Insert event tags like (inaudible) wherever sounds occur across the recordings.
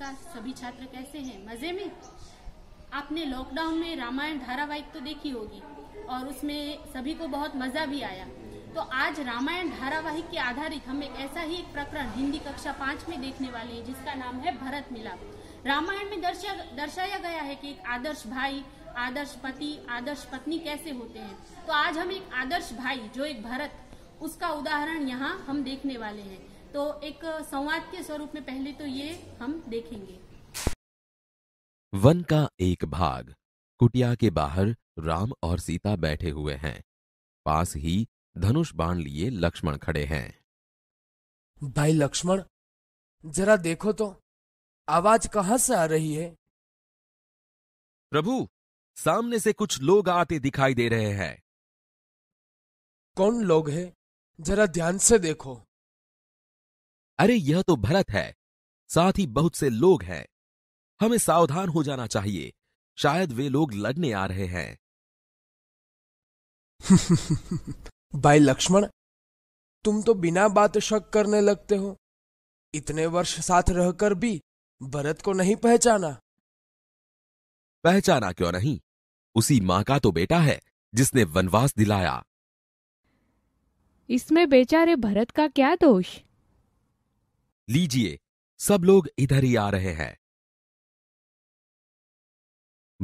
नमस्कार सभी छात्र कैसे हैं मजे में आपने लॉकडाउन में रामायण धारावाहिक तो देखी होगी और उसमें सभी को बहुत मजा भी आया तो आज रामायण धारावाहिक के आधारित हम एक ऐसा ही एक प्रकरण हिंदी कक्षा पांच में देखने वाले हैं जिसका नाम है भरत मिलाप रामायण में दर्शाया गया है कि एक आदर्श भाई आदर्श पति आदर्श पत्नी कैसे होते हैं तो आज हम एक आदर्श भाई जो एक भरत उसका उदाहरण यहाँ हम देखने वाले हैं तो एक संवाद के स्वरूप में पहले तो ये हम देखेंगे वन का एक भाग कुटिया के बाहर राम और सीता बैठे हुए हैं पास ही धनुष बाण लिए लक्ष्मण खड़े हैं भाई लक्ष्मण जरा देखो तो आवाज कहां से आ रही है प्रभु सामने से कुछ लोग आते दिखाई दे रहे हैं कौन लोग हैं जरा ध्यान से देखो अरे यह तो भरत है साथ ही बहुत से लोग हैं हमें सावधान हो जाना चाहिए शायद वे लोग लड़ने आ रहे हैं (laughs) भाई लक्ष्मण तुम तो बिना बात शक करने लगते हो इतने वर्ष साथ रहकर भी भरत को नहीं पहचाना पहचाना क्यों नहीं उसी मां का तो बेटा है जिसने वनवास दिलाया इसमें बेचारे भरत का क्या दोष लीजिए सब लोग इधर ही आ रहे हैं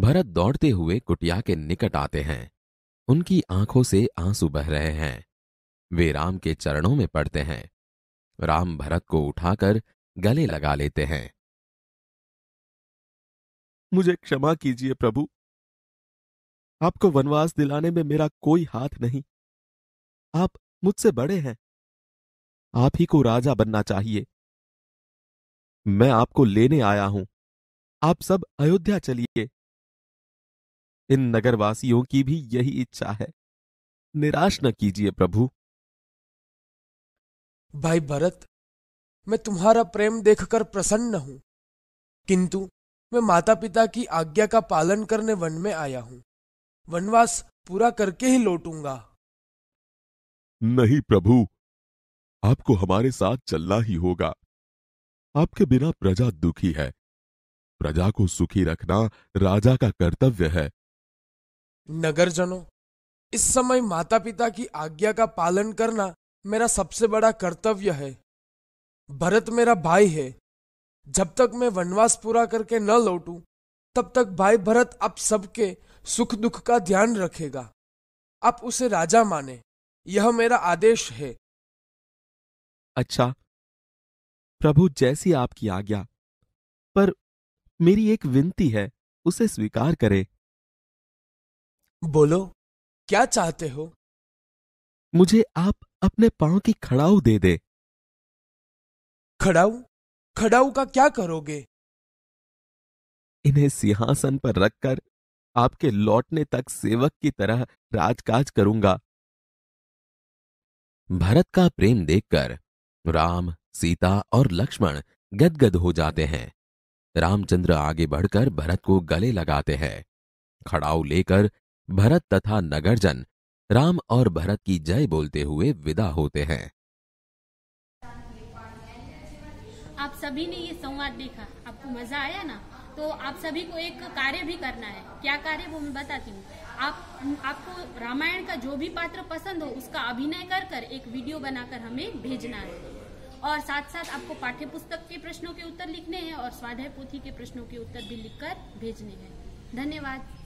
भरत दौड़ते हुए कुटिया के निकट आते हैं उनकी आंखों से आंसू बह रहे हैं वे राम के चरणों में पड़ते हैं राम भरत को उठाकर गले लगा लेते हैं मुझे क्षमा कीजिए प्रभु आपको वनवास दिलाने में मेरा कोई हाथ नहीं आप मुझसे बड़े हैं आप ही को राजा बनना चाहिए मैं आपको लेने आया हूं आप सब अयोध्या चलिए इन नगरवासियों की भी यही इच्छा है निराश न कीजिए प्रभु भाई भरत मैं तुम्हारा प्रेम देखकर प्रसन्न हूं किंतु मैं माता पिता की आज्ञा का पालन करने वन में आया हूं वनवास पूरा करके ही लौटूंगा नहीं प्रभु आपको हमारे साथ चलना ही होगा आपके बिना प्रजा दुखी है प्रजा को सुखी रखना राजा का कर्तव्य है नगरजनों इस समय माता पिता की आज्ञा का पालन करना मेरा सबसे बड़ा कर्तव्य है भरत मेरा भाई है जब तक मैं वनवास पूरा करके न लौटू तब तक भाई भरत आप सबके सुख दुख का ध्यान रखेगा आप उसे राजा माने यह मेरा आदेश है अच्छा प्रभु जैसी आपकी आज्ञा पर मेरी एक विनती है उसे स्वीकार करे बोलो क्या चाहते हो मुझे आप अपने पांव की खड़ाऊ दे दे खड़ाऊ खड़ाऊ का क्या करोगे इन्हें सिंहासन पर रखकर आपके लौटने तक सेवक की तरह राजकाज करूंगा भरत का प्रेम देखकर राम सीता और लक्ष्मण गदगद हो जाते हैं रामचंद्र आगे बढ़कर भरत को गले लगाते हैं खड़ाऊ लेकर भरत तथा नगरजन राम और भरत की जय बोलते हुए विदा होते हैं आप सभी ने ये संवाद देखा आपको मजा आया ना तो आप सभी को एक कार्य भी करना है क्या कार्य वो मैं बताती हूँ आप आपको रामायण का जो भी पात्र पसंद हो उसका अभिनय कर कर एक वीडियो बनाकर हमें भेजना है और साथ साथ आपको पाठ्य पुस्तक के प्रश्नों के उत्तर लिखने हैं और स्वाध्याय पोथी के प्रश्नों के उत्तर भी लिखकर भेजने हैं धन्यवाद